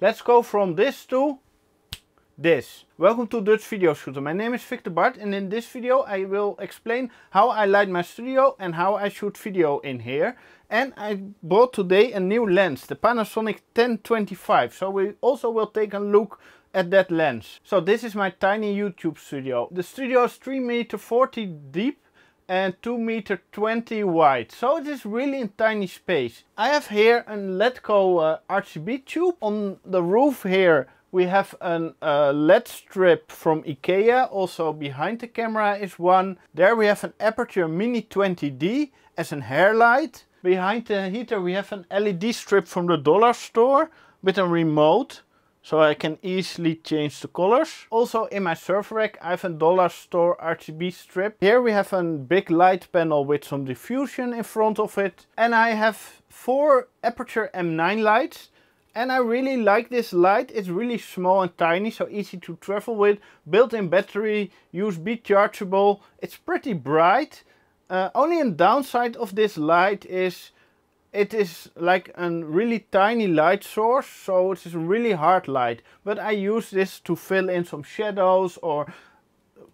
Let's go from this to this. Welcome to Dutch Video Shooter. My name is Victor Bart and in this video I will explain how I light my studio and how I shoot video in here. And I bought today a new lens, the Panasonic 1025. So we also will take a look at that lens. So this is my tiny YouTube studio. The studio is 3 meter 40 deep and 2 meter 20 wide. So it is really a tiny space. I have here a Ledco uh, RGB tube. On the roof here we have a uh, LED strip from IKEA. Also behind the camera is one. There we have an Aperture Mini 20D as a hair light. Behind the heater we have an LED strip from the dollar store with a remote so I can easily change the colors. Also in my server rack I have a dollar store RGB strip. Here we have a big light panel with some diffusion in front of it. And I have four Aperture M9 lights. And I really like this light. It's really small and tiny, so easy to travel with. Built-in battery, USB chargeable. It's pretty bright. Uh, only a downside of this light is it is like a really tiny light source so it is really hard light but I use this to fill in some shadows or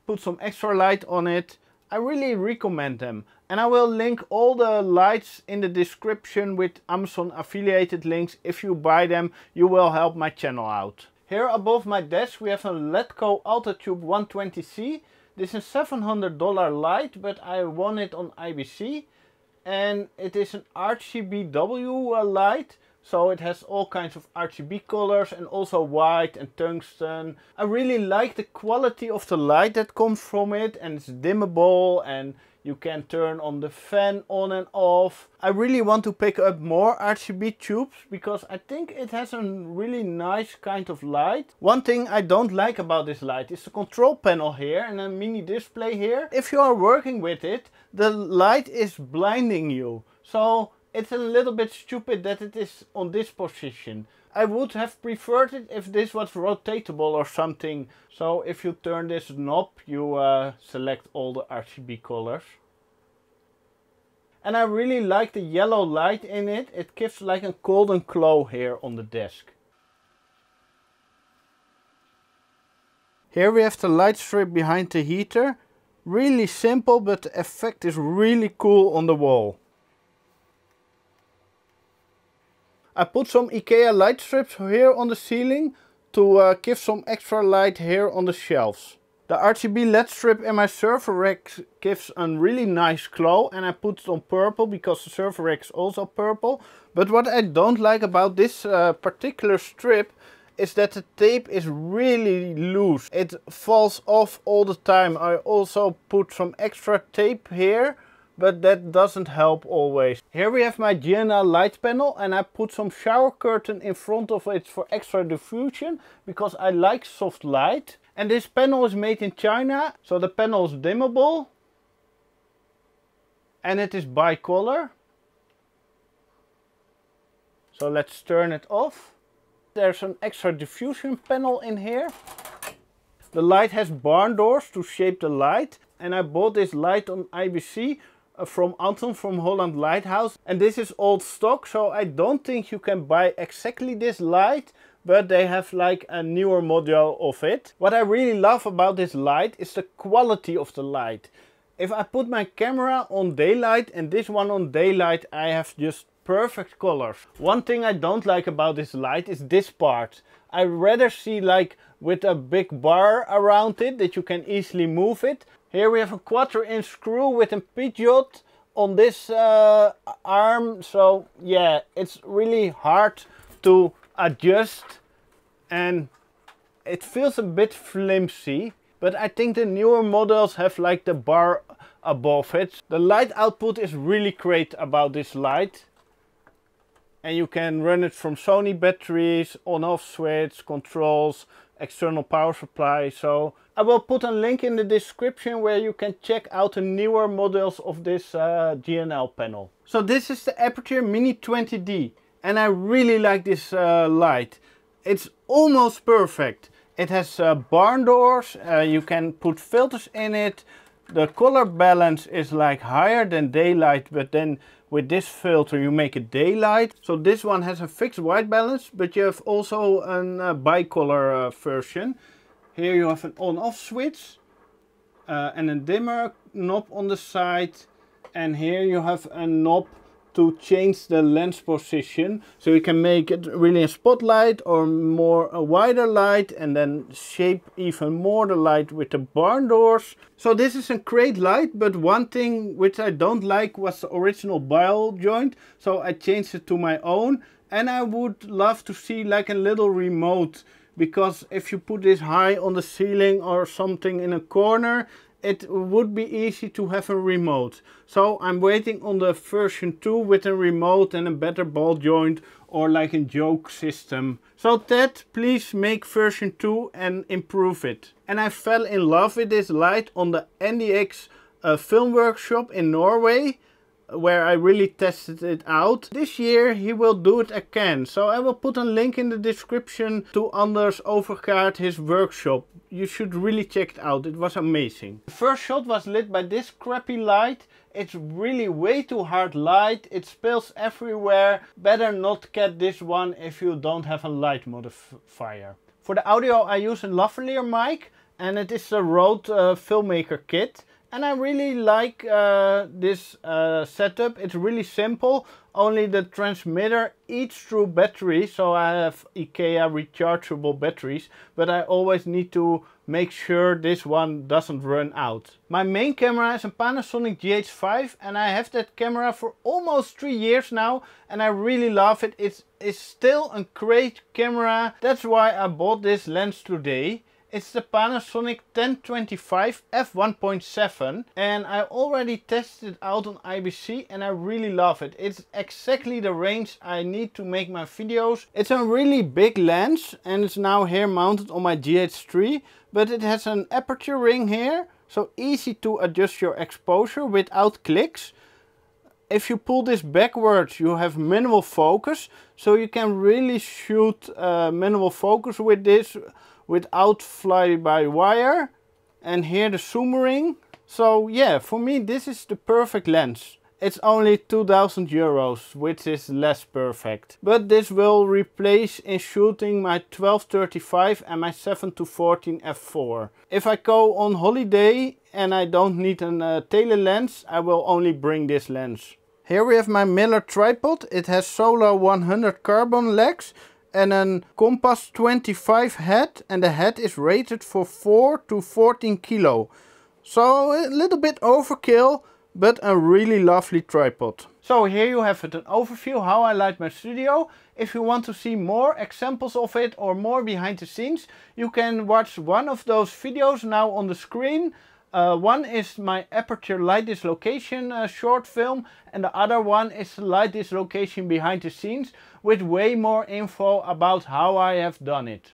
put some extra light on it I really recommend them and I will link all the lights in the description with Amazon affiliated links if you buy them you will help my channel out here above my desk we have a Letco Altitude 120C this is $700 light but I won it on IBC and it is an RGBW light so it has all kinds of RGB colors and also white and tungsten. I really like the quality of the light that comes from it and it's dimmable and you can turn on the fan on and off. I really want to pick up more RGB tubes because I think it has a really nice kind of light. One thing I don't like about this light is the control panel here and a mini display here. If you are working with it, the light is blinding you. So it's a little bit stupid that it is on this position. I would have preferred it if this was rotatable or something. So if you turn this knob, you uh, select all the RGB colors. And I really like the yellow light in it. It gives like a golden glow here on the desk. Here we have the light strip behind the heater. Really simple, but the effect is really cool on the wall. I put some IKEA light strips here on the ceiling to uh, give some extra light here on the shelves. The RGB LED strip in my server rack gives a really nice glow and I put it on purple because the server rack is also purple. But what I don't like about this uh, particular strip is that the tape is really loose. It falls off all the time. I also put some extra tape here but that doesn't help always. Here we have my Gianna light panel and I put some shower curtain in front of it for extra diffusion because I like soft light. And this panel is made in China, so the panel is dimmable. And it is bicolor. So let's turn it off. There's an extra diffusion panel in here. The light has barn doors to shape the light. And I bought this light on IBC uh, from Anton from Holland Lighthouse. And this is old stock, so I don't think you can buy exactly this light, but they have like a newer module of it. What I really love about this light is the quality of the light. If I put my camera on daylight and this one on daylight, I have just perfect colors. One thing I don't like about this light is this part. I rather see like with a big bar around it that you can easily move it. Here we have a quarter inch screw with a Peugeot on this uh, arm. So yeah, it's really hard to adjust and it feels a bit flimsy. But I think the newer models have like the bar above it. The light output is really great about this light. And you can run it from Sony batteries, on off switch, controls, external power supply. So I will put a link in the description where you can check out the newer models of this uh, GNL panel. So this is the Aperture Mini 20D and I really like this uh, light. It's almost perfect. It has uh, barn doors, uh, you can put filters in it, the color balance is like higher than daylight but then with this filter you make it daylight so this one has a fixed white balance but you have also an uh, bicolor uh, version here you have an on off switch uh, and a dimmer knob on the side and here you have a knob to change the lens position so you can make it really a spotlight or more a wider light and then shape even more the light with the barn doors. So this is a great light but one thing which I don't like was the original bile joint so I changed it to my own and I would love to see like a little remote because if you put this high on the ceiling or something in a corner it would be easy to have a remote. So I'm waiting on the version 2 with a remote and a better ball joint or like a joke system. So Ted, please make version 2 and improve it. And I fell in love with this light on the NDX uh, film workshop in Norway where I really tested it out. This year he will do it again. So I will put a link in the description to Anders Overgaard, his workshop. You should really check it out. It was amazing. The first shot was lit by this crappy light. It's really way too hard light. It spills everywhere. Better not get this one if you don't have a light modifier. For the audio I use a lavalier mic and it is a Rode uh, Filmmaker Kit and I really like uh, this uh, setup. It's really simple, only the transmitter eats through battery, so I have IKEA rechargeable batteries, but I always need to make sure this one doesn't run out. My main camera is a Panasonic GH5 and I have that camera for almost three years now and I really love it. It's, it's still a great camera. That's why I bought this lens today. It's the Panasonic 1025 f1.7 and I already tested it out on IBC and I really love it. It's exactly the range I need to make my videos. It's a really big lens and it's now here mounted on my GH3 but it has an aperture ring here so easy to adjust your exposure without clicks if you pull this backwards, you have minimal focus. So you can really shoot uh, minimal focus with this without fly-by-wire. And here the zoom ring. So yeah, for me this is the perfect lens. It's only 2000 euros, which is less perfect. But this will replace in shooting my 1235 and my 7 14 f4. If I go on holiday and I don't need a uh, tele lens, I will only bring this lens. Here we have my Miller tripod. It has solar 100 carbon legs and a compass 25 head and the head is rated for 4 to 14 kilo. So a little bit overkill but a really lovely tripod. So here you have an overview how I light my studio. If you want to see more examples of it or more behind the scenes, you can watch one of those videos now on the screen. Uh, one is my aperture light dislocation uh, short film and the other one is light dislocation behind the scenes with way more info about how I have done it.